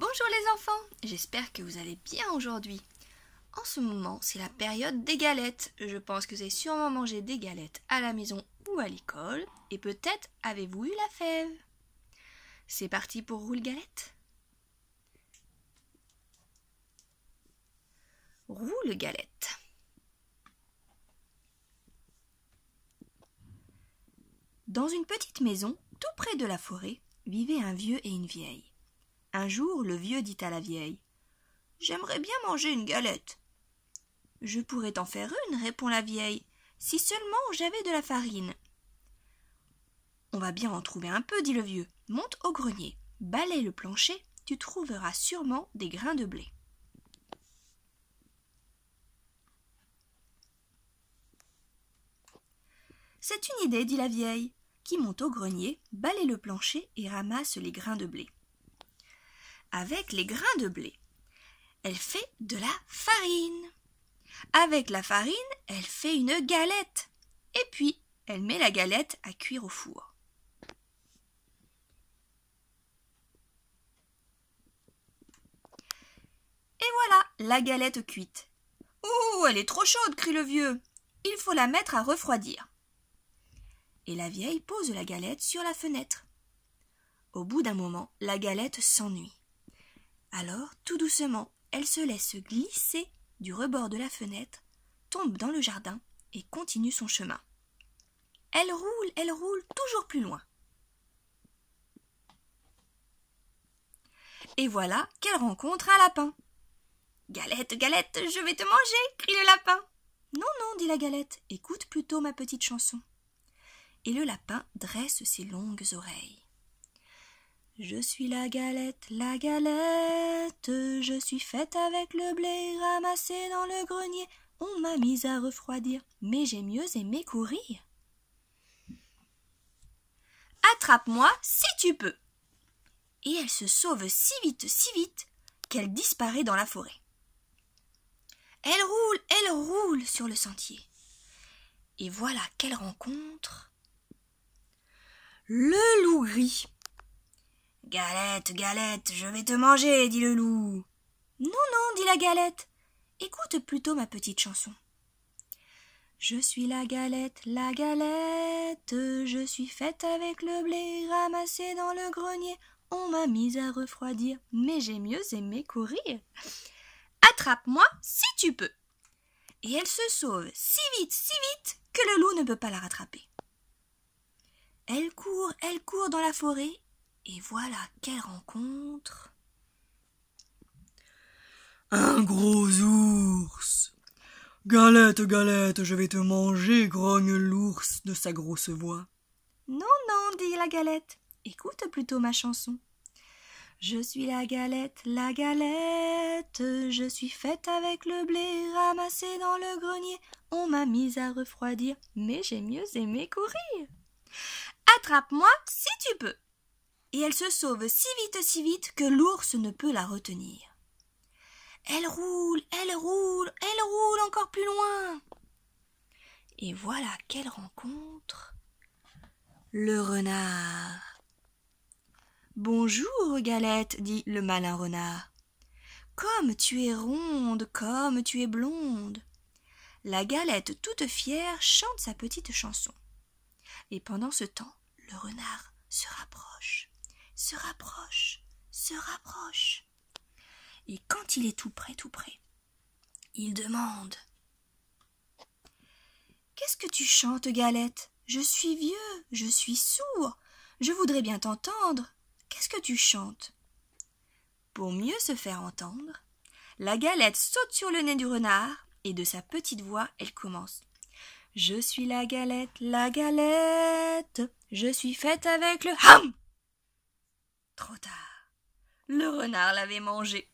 Bonjour les enfants, j'espère que vous allez bien aujourd'hui. En ce moment, c'est la période des galettes. Je pense que vous avez sûrement mangé des galettes à la maison ou à l'école, et peut-être avez-vous eu la fève. C'est parti pour roule galette. Roule galette. Dans une petite maison, tout près de la forêt, vivaient un vieux et une vieille. Un jour, le vieux dit à la vieille J'aimerais bien manger une galette. Je pourrais t'en faire une, répond la vieille, si seulement j'avais de la farine. On va bien en trouver un peu, dit le vieux. Monte au grenier, balaye le plancher, tu trouveras sûrement des grains de blé. C'est une idée, dit la vieille, qui monte au grenier, balaye le plancher et ramasse les grains de blé avec les grains de blé. Elle fait de la farine. Avec la farine, elle fait une galette. Et puis, elle met la galette à cuire au four. Et voilà, la galette cuite. Ouh, elle est trop chaude, crie le vieux. Il faut la mettre à refroidir. Et la vieille pose la galette sur la fenêtre. Au bout d'un moment, la galette s'ennuie. Alors, tout doucement, elle se laisse glisser du rebord de la fenêtre, tombe dans le jardin et continue son chemin. Elle roule, elle roule toujours plus loin. Et voilà qu'elle rencontre un lapin. Galette, galette, je vais te manger, crie le lapin. Non, non, dit la galette, écoute plutôt ma petite chanson. Et le lapin dresse ses longues oreilles. Je suis la galette, la galette, je suis faite avec le blé ramassé dans le grenier. On m'a mise à refroidir, mais j'ai mieux aimé courir. Attrape-moi si tu peux. Et elle se sauve si vite, si vite, qu'elle disparaît dans la forêt. Elle roule, elle roule sur le sentier. Et voilà qu'elle rencontre le loup gris. Galette, galette, je vais te manger, dit le loup. Non, non, dit la galette. Écoute plutôt ma petite chanson. Je suis la galette, la galette, je suis faite avec le blé ramassé dans le grenier. On m'a mise à refroidir, mais j'ai mieux aimé courir. Attrape-moi si tu peux. Et elle se sauve si vite, si vite que le loup ne peut pas la rattraper. Elle court, elle court dans la forêt et voilà quelle rencontre. Un gros ours. Galette, galette, je vais te manger, grogne l'ours de sa grosse voix. Non, non, dit la galette. Écoute plutôt ma chanson. Je suis la galette, la galette, je suis faite avec le blé ramassé dans le grenier. On m'a mise à refroidir, mais j'ai mieux aimé courir. Attrape-moi si tu peux et elle se sauve si vite, si vite que l'ours ne peut la retenir. Elle roule, elle roule, elle roule encore plus loin. Et voilà qu'elle rencontre le renard. Bonjour, Galette, dit le malin renard. Comme tu es ronde, comme tu es blonde. La galette, toute fière, chante sa petite chanson. Et pendant ce temps, le renard se rapproche se rapproche, se rapproche. Et quand il est tout près, tout près, il demande Qu'est-ce que tu chantes, Galette Je suis vieux, je suis sourd, je voudrais bien t'entendre. Qu'est-ce que tu chantes Pour mieux se faire entendre, la galette saute sur le nez du renard et de sa petite voix, elle commence. Je suis la galette, la galette, je suis faite avec le ham Trop tard. Le renard l'avait mangé.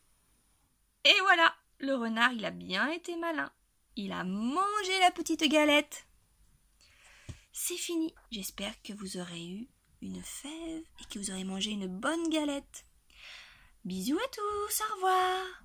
Et voilà, le renard, il a bien été malin. Il a mangé la petite galette. C'est fini. J'espère que vous aurez eu une fève et que vous aurez mangé une bonne galette. Bisous à tous, au revoir.